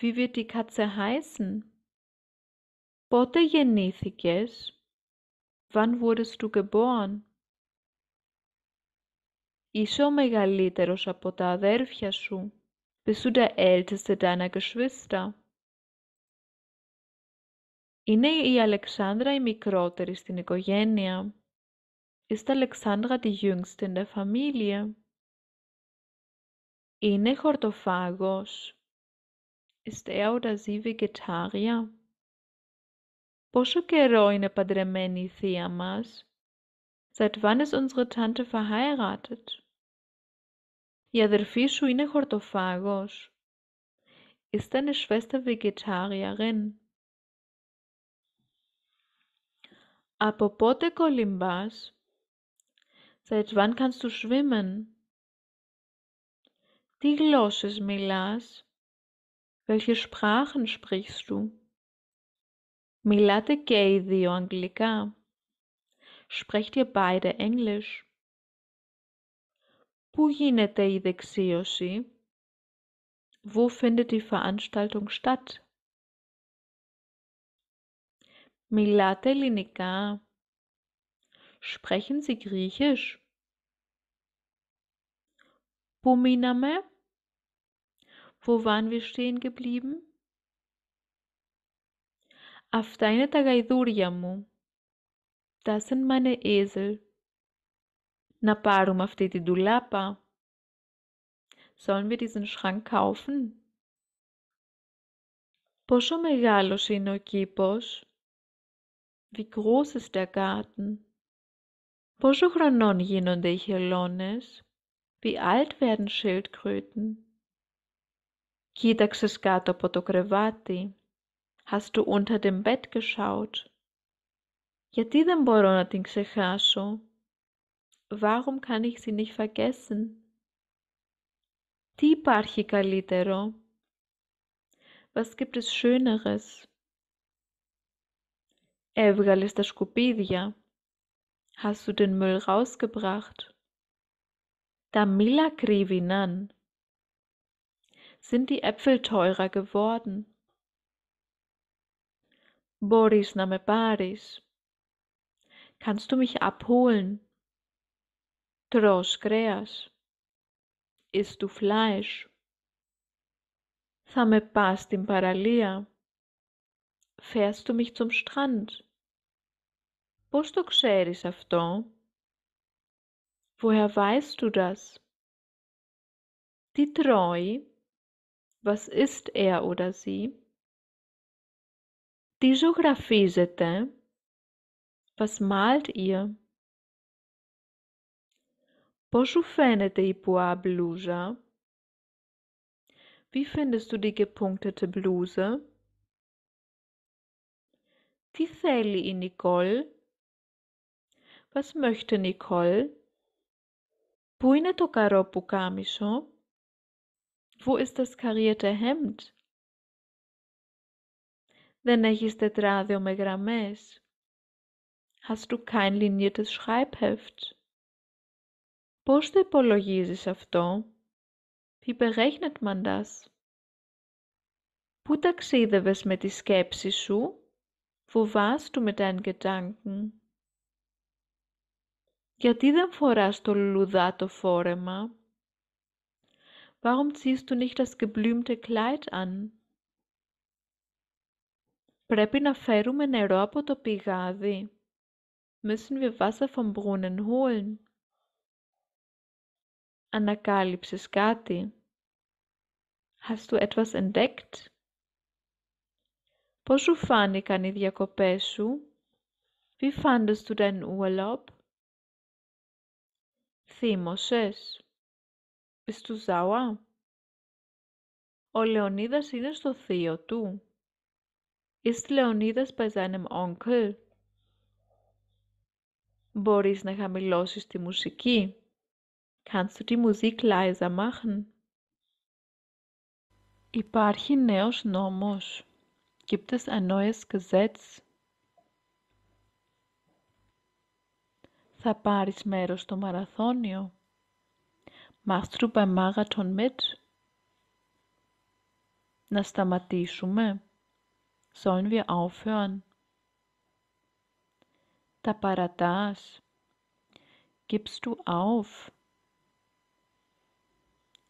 Wie wird die Katze heißen. Πότε γεννήθηκες. Wann wurdest du geboren? Είσαι ο μεγαλύτερος από aderfia su. Bist du der älteste deiner Geschwister? Είναι η Αλεξάνδρα η μικρότερη στην οικογένεια. Ist Alexandra die jüngste in der Familie? Ine χορτοφάγος. Ist er oder sie Vegetarier? Πόσο καιρό είναι παντρεμένη η θεία μας? Seit wann ist unsere Tante verheiratet? Η αδερφή σου είναι χορτοφάγος. Ist deine Schwester Vegetarierin? Από πότε κολυμπάς? Seit wann kannst du schwimmen? Τι γλώσσες μιλάς? Welche Sprachen sprichst du? Μιλάτε και οι δυο αγγλικά; Sprecht ihr beide Englisch; Πού γίνεται η δεξίωση; Wo findet die Veranstaltung statt; Μιλάτε ελληνικά; Sprechen Sie Griechisch; Πού μείναμε; Wo waren wir stehen geblieben Αυτά είναι τα γαϊδούρια μου. Das sind meine Esel. Να πάρουμε αυτή την τουλάπα. Sollen wir diesen Schrank kaufen? Πόσο μεγάλος είναι ο κήπος? Wie groß ist der Garten? Πόσο χρονών γίνονται οι χελώνες? Wie alt werden Schildkröten? Κοίταξες κάτω από το κρεβάτι. Hast du unter dem Bett geschaut? Γιατί δεν μπορώ να την ξεχάσω. Warum kann ich sie nicht vergessen? Τι υπάρχει καλύτερο? Was gibt es Schöneres? Έβγαλες τα σκουπίδια. Hast du den Müll rausgebracht? Τα μήλα κρύβιναν. Sind die Äpfel teurer geworden? Boris να με πάρεις. Kannst du mich abholen? Τρως kreas. Isst du Fleisch? Θα με πας στην παραλία. Fährst du mich zum Strand? Πώς το ξέρεις αυτό? Woher weißt du das? Die Treu, was ist er oder sie? Τι ζωγραφίζετε; Was malt ihr; Πώς σου φαίνεται η πουά μπλούζα; Wie findest du die gepunktete Bluse; Τι θέλει η Νικόλ; Was möchte Nicole; Πού είναι το καρό πουκάμισο; Wo ist das karierte Hemd? Δεν έχεις τετράδιο με γραμμές? Hast du kein liniertes Schreibheft? Πώς το υπολογίζεις αυτό? Wie berechnet man das? Πού ταξίδευες με τη σκέψη σου? Wo warst du mit deinen Gedanken? Γιατί δεν φοράς το λουλουδά το φόρεμα? Warum ziehst du nicht das geblümte Kleid an? Πρέπει να φέρουμε νερό από το πηγάδι. Müssen wir Wasser vom Brunnen holen? Ανακάλυψες κάτι. Hast du etwas entdeckt? Πώς σου φάνηκαν οι διακοπές σου? Wie fandest du deinen Urlaub? Θύμωσες. Bist du sauer? Ο Λεωνίδας είναι στο θείο του. Ist Leonidas bei seinem Onkel? Μπορείς να χαμηλώσεις τη μουσική. Kannst du die Musik leiser machen? Υπάρχει νέος νόμος. Gibt es ein neues Gesetz? Θα πάρεις μέρος στο μαραθώνιο. Machst du beim Marathon mit? Να σταματήσουμε. sollen wir aufhören. Taparadas, gibst du auf.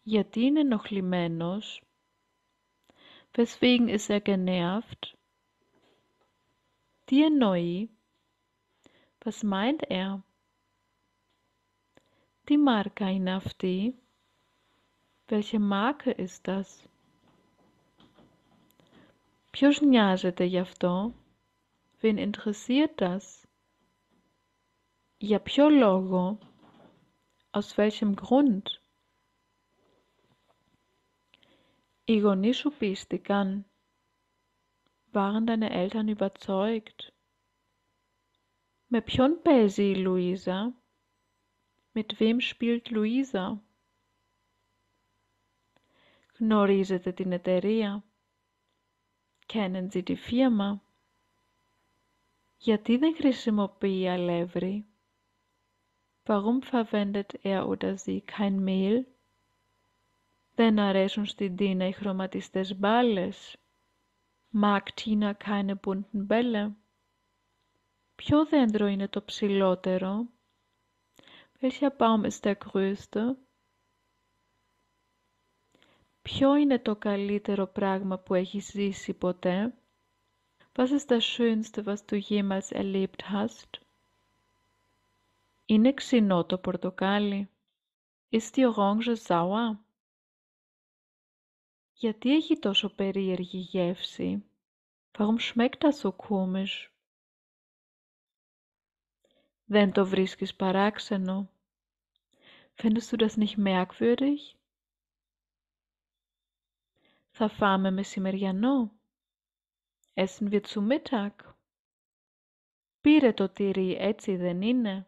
Γιατί noch limenos, Weswegen ist er genervt? Τι εννοεί. Was meint er? Die Marke in αυτή. Welche Marke ist das? Ποιος νοιάζεται γι' αυτό, wen interessiert das, για ποιο λόγο, aus welchem Grund. Οι γονείς σου πίστηκαν, waren deine Eltern überzeugt. Με ποιον παίζει η Λουίζα, mit wem spielt Luisa. Γνωρίζετε την εταιρεία. Kennen Sie die Firma? Γιατί δεν χρησιμοποιεί αλεύρι? Warum verwendet er oder sie kein Mehl? Δεν αρέσουν στην Τίνα οι χρωματιστές μπάλες. Mag Tina keine bunten Bälle? Ποιο δέντρο είναι το ψηλότερο? Welcher Baum ist der größte? ποιο είναι το καλύτερο πράγμα που έχεις ζήσει ποτέ. Was ist das Schönste, was du jemals erlebt hast? Είναι ξινό το πορτοκάλι. Ist die Orange sauer? Γιατί έχει τόσο περίεργη γεύση. Warum schmeckt das so komisch? Δεν το βρίσκεις παράξενο. Findest du das nicht merkwürdig? Θα φάμε μεσημεριανό. Essen wir zu Mittag. Πήρε το τυρί, έτσι δεν είναι.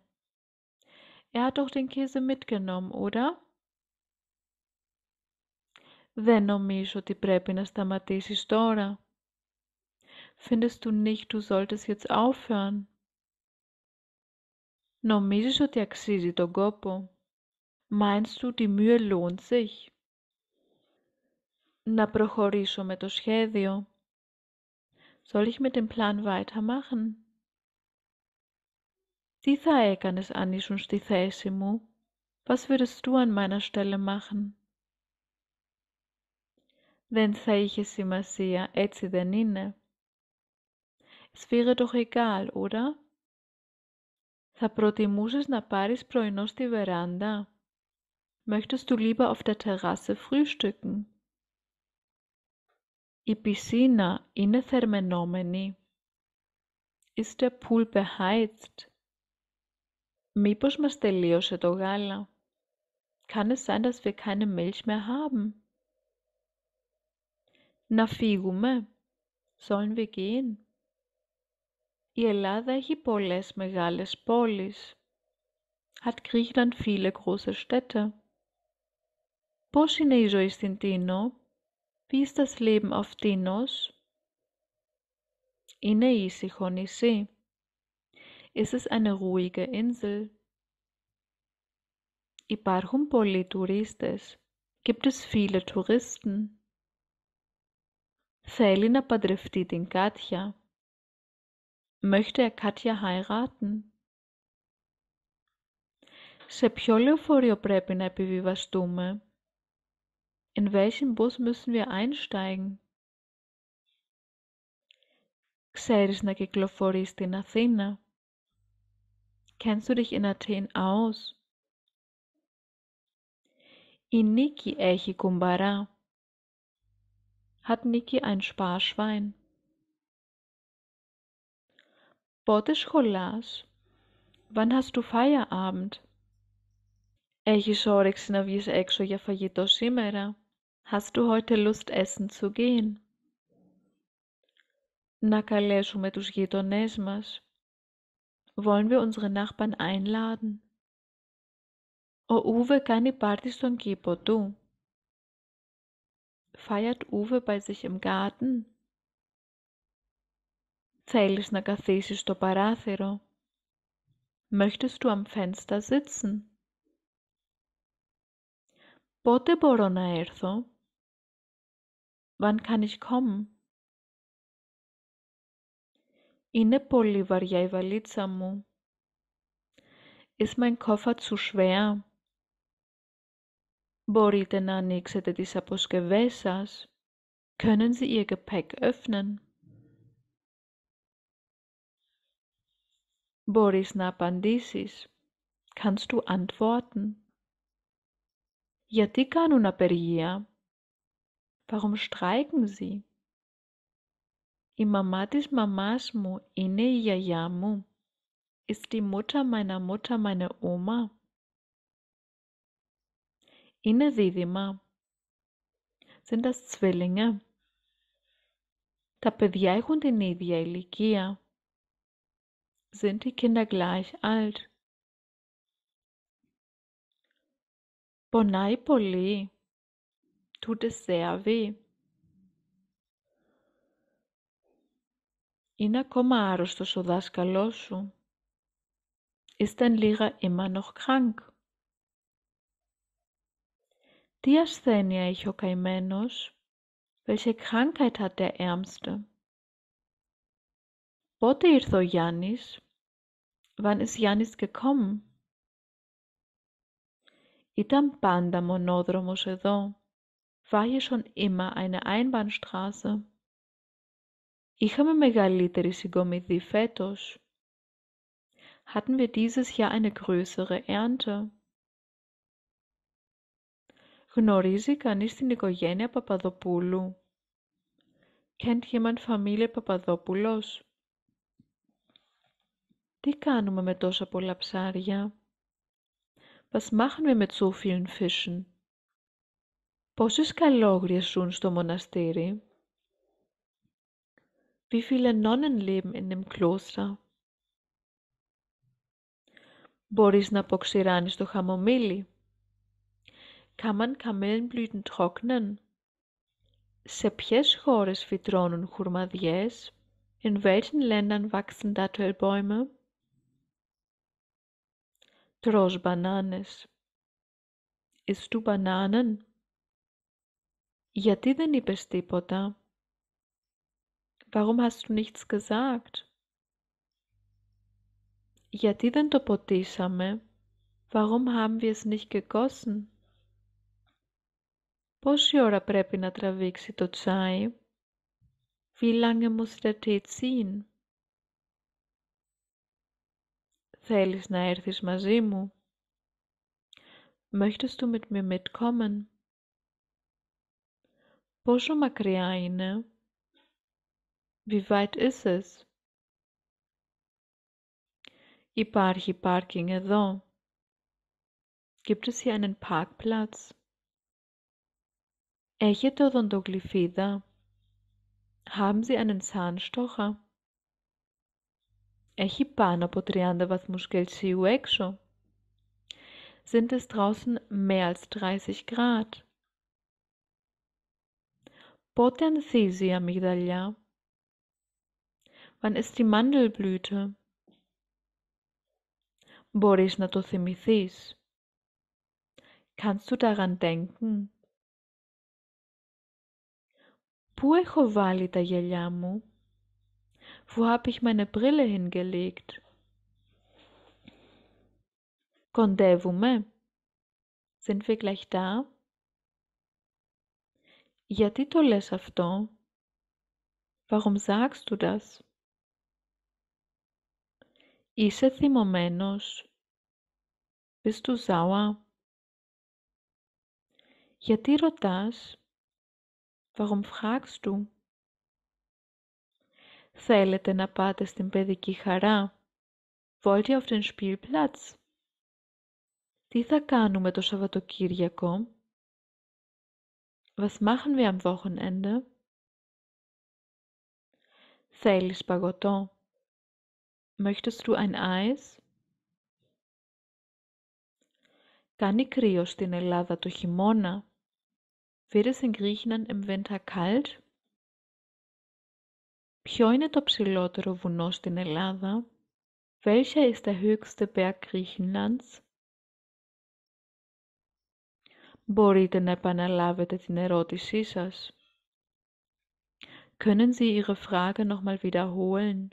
Er hat doch den Käse mitgenommen, oder? Δεν νομίζω ότι πρέπει να σταματήσεις τώρα. Findest du nicht, du solltest jetzt aufhören? Νομίζεις ότι αξίζει τον κόπο? Meinst du, die Mühe lohnt sich? να προχωρήσω με το σχέδιο. Soll ich mit dem Plan weitermachen? Τι θα έκανες αν ήσουν στη θέση μου? Was würdest du an meiner Stelle machen? Δεν θα είχε σημασία, έτσι δεν είναι. Es wäre doch egal, oder? Θα προτιμούσες να πάρεις πρωινό στη βεράντα? Möchtest du lieber auf der Terrasse frühstücken? Η πισίνα είναι θερμενόμενη. Ist der Pool beheizt; Μήπως μας τελείωσε το γάλα; Kann es sein, dass wir keine Milch mehr haben; Να φύγουμε; Sollen wir gehen; Η Ελλάδα έχει πολλές μεγάλες πόλεις. Hat Griechenland viele große Städte; Πώς είναι η ζωή στην Τίνο; Wie ist das Leben auf Deimos? Είναι ήσυχο νησί. Ist es eine ruhige Insel? Υπάρχουν πολλοί τουρίστες. Gibt es viele Touristen? Θέλει να παντρευτεί την Κάτια. Möchte er Katja heiraten? Σε ποιο λεωφορείο πρέπει να επιβιβαστούμε? In welchen Bus müssen wir einsteigen; Ξέρεις να κυκλοφορείς στην Αθήνα; Kennst du dich in Athen aus? Η Niki έχει κουμπαρά. Hat Niki ein Sparschwein? Πότε σχολάς; Wann hast du Feierabend? Έχεις όρεξη να βγεις έξω για φαγητό σήμερα; Hast du heute Lust essen zu gehen? Na καλέσουμε τους γείτονές μας. Wollen wir unsere Nachbarn einladen? O oh, Uwe κάνει party ston kipo του. Feiert Uwe bei sich im Garten? Θέλεις να καθίσεις στο παράθυρο? Möchtest du am Fenster sitzen? Πότε μπορώ να έρθω? Wann kann ich kommen? Είναι πολύ βαριά η βαλίτσα μου. Ist mein Koffer zu schwer? Μπορείτε να ανοίξετε τις αποσκευές σας. Können Sie Ihr Gepäck öffnen? Μπορείς να απαντήσεις. Kannst du antworten? Γιατί κάνουν απεργία? Warum streiken Sie? Η μαμά της μαμάς μου είναι η γιαγιά μου. Ist die Mutter meiner Mutter meine Oma? Είναι δίδυμα. Sind das Zwillinge? Τα παιδιά έχουν την ίδια ηλικία. Sind die Kinder gleich alt? Πονάει πολύ. tut es sehr weh. Είναι ακόμα άρρωστος ο δάσκαλός σου. Ist dein Lehrer immer noch krank? Τι ασθένεια έχει ο καημένος? Welche Krankheit hat der Ärmste? Πότε ήρθε ο Γιάννης? Wann ist Janis gekommen? Ήταν πάντα μονόδρομος εδώ. war hier schon immer eine Einbahnstraße. Είχαμε μεγαλύτερη συγκομιδή φέτος. Hatten wir dieses Jahr eine größere Ernte? Γνωρίζει κανείς την οικογένεια Παπαδοπούλου? Kennt jemand Familie Papadopoulos? Τι κάνουμε με τόσα πολλά ψάρια? Was machen wir mit so vielen Fischen? Πόσες Kalogriers ζουν στο Monastir? Wie viele Nonnen leben in dem Kloster? Μπορείς να αποξηράνεις το χαμομήλι. Kann man Kamillenblüten trocknen? Se ποιες χώρες φυτρώνουν χουρμαδιές? In welchen Ländern wachsen Dattelbäume? Tros bananes. Isst du Bananen? Γιατί δεν είπες τίποτα? Warum hast du nichts gesagt? Γιατί δεν το ποτίσαμε? Warum haben wir es nicht gegossen? Πόση ώρα πρέπει να τραβήξει το τσάι? Wie lange muss der Tee ziehen? Θέλεις να έρθεις μαζί μου? Möchtest du mit mir mitkommen? Πόσο μακριά είναι; Wie weit ist es; Υπάρχει parking εδώ; also. Gibt es hier einen Parkplatz; Έχετε οδοντογλυφίδα; Haben Sie einen Zahnstocher; Έχει πάνω από 30 βαθμούς Κελσίου έξω; Sind es draußen mehr als 30 Grad; Πότε ανθίζει η αμυγδαλιά? Wann ist die Mandelblüte? Μπορείς να το θυμηθείς? Kannst du daran denken? Πού έχω βάλει τα γυαλιά μου? Wo habe ich meine Brille hingelegt? Kondevume? Sind wir gleich da? Γιατί το λες αυτό? Warum sagst du das? Είσαι θυμωμένος. Bist du sauer? Γιατί ρωτάς? Warum fragst du? Θέλετε να πάτε στην παιδική χαρά? Wollt ihr auf den Spielplatz? Τι θα κάνουμε το Σαββατοκύριακο? Was machen wir am Wochenende? Θέλεις παγωτό? Möchtest du ein Eis? Κάνει κρύο στην Ελλάδα το χειμώνα? Wird es in Griechenland im Winter kalt? Ποιο είναι το ψηλότερο βουνό στην Ελλάδα? Welcher ist der höchste Berg Griechenlands? Μπορείτε να επαναλάβετε την ερώτησή σας. Können Sie Ihre Frage nochmal wiederholen?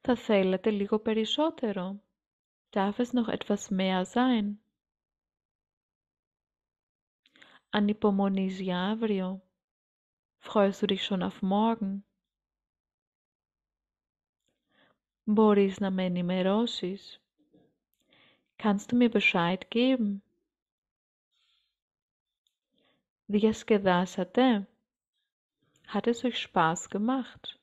Θα θέλατε λίγο περισσότερο. Darf es noch etwas mehr sein? Ανυπομονείς για αύριο. Freust du dich schon auf morgen? Μπορείς να με ενημερώσεις. Kannst du mir Bescheid geben? wie es gewas hatte. Hat es euch Spaß gemacht?